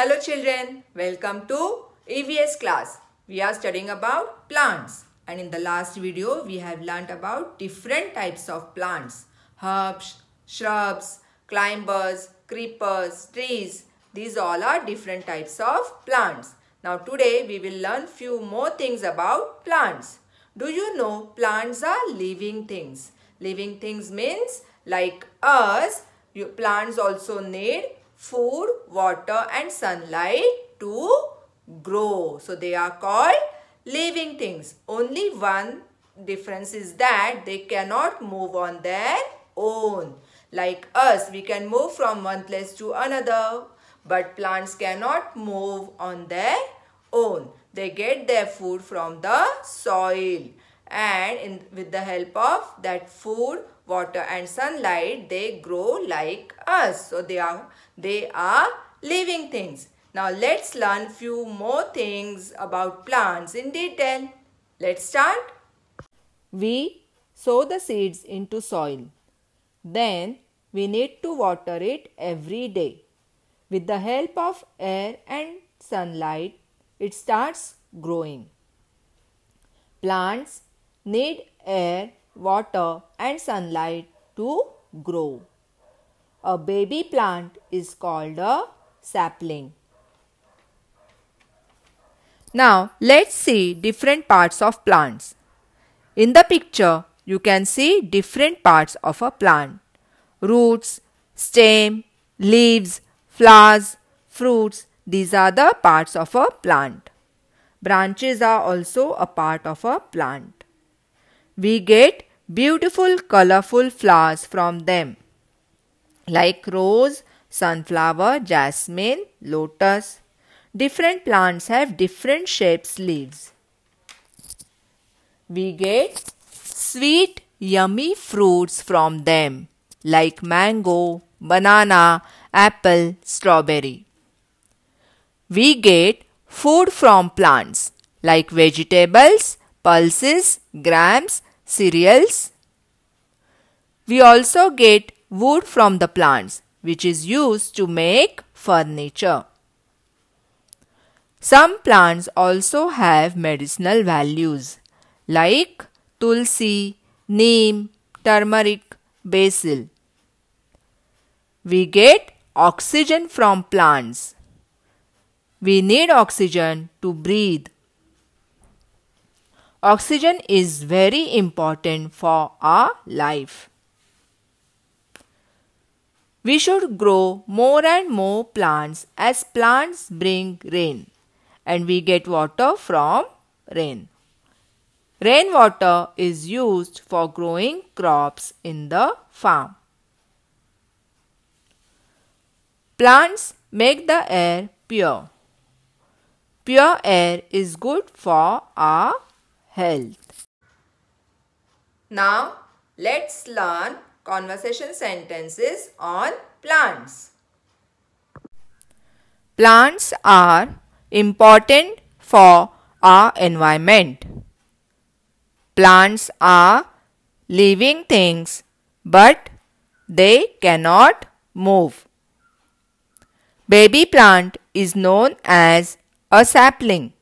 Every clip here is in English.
Hello children, welcome to EVS class. We are studying about plants and in the last video we have learnt about different types of plants. Herbs, shrubs, climbers, creepers, trees. These all are different types of plants. Now today we will learn few more things about plants. Do you know plants are living things? Living things means like us, plants also need food, water and sunlight to grow. So they are called living things. Only one difference is that they cannot move on their own. Like us, we can move from one place to another. But plants cannot move on their own. They get their food from the soil and in, with the help of that food, water and sunlight, they grow like us. So they are, they are living things. Now let's learn few more things about plants in detail. Let's start. We sow the seeds into soil. Then we need to water it every day. With the help of air and sunlight, it starts growing. Plants need air, water, and sunlight to grow. A baby plant is called a sapling. Now let's see different parts of plants. In the picture, you can see different parts of a plant. Roots, stem, leaves, flowers, fruits, these are the parts of a plant. Branches are also a part of a plant. We get beautiful colorful flowers from them like rose, sunflower, jasmine, lotus. Different plants have different shapes leaves. We get sweet yummy fruits from them like mango, banana, apple, strawberry. We get food from plants like vegetables, pulses, grams, cereals. We also get wood from the plants which is used to make furniture. Some plants also have medicinal values like tulsi, neem, turmeric, basil. We get oxygen from plants. We need oxygen to breathe Oxygen is very important for our life. We should grow more and more plants as plants bring rain and we get water from rain. Rainwater is used for growing crops in the farm. Plants make the air pure. Pure air is good for our health. Now, let's learn conversation sentences on plants. Plants are important for our environment. Plants are living things but they cannot move. Baby plant is known as a sapling.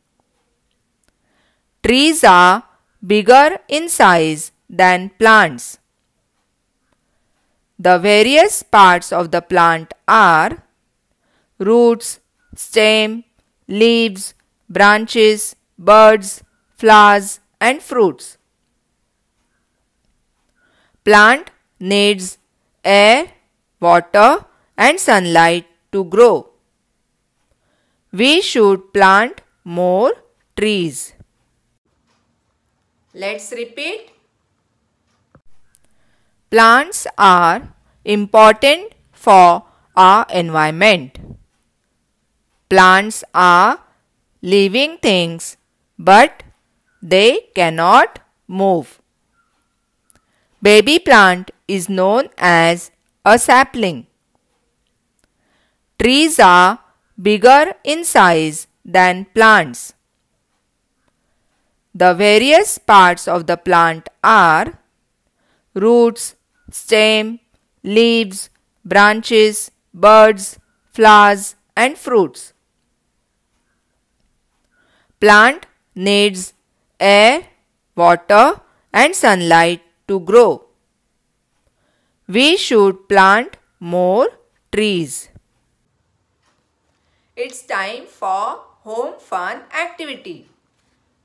Trees are bigger in size than plants. The various parts of the plant are roots, stem, leaves, branches, buds, flowers and fruits. Plant needs air, water and sunlight to grow. We should plant more trees. Let's repeat. Plants are important for our environment. Plants are living things but they cannot move. Baby plant is known as a sapling. Trees are bigger in size than plants. The various parts of the plant are roots, stem, leaves, branches, buds, flowers and fruits. Plant needs air, water and sunlight to grow. We should plant more trees. It's time for home fun activity.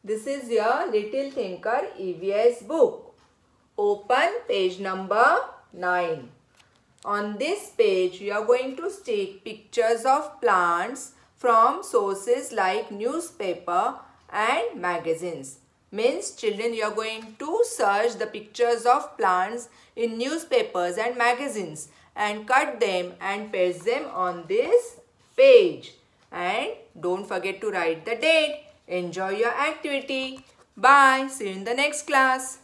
This is your Little Thinker EVS book. Open page number 9. On this page, you are going to take pictures of plants from sources like newspaper and magazines. Means children, you are going to search the pictures of plants in newspapers and magazines and cut them and paste them on this page. And don't forget to write the date Enjoy your activity. Bye. See you in the next class.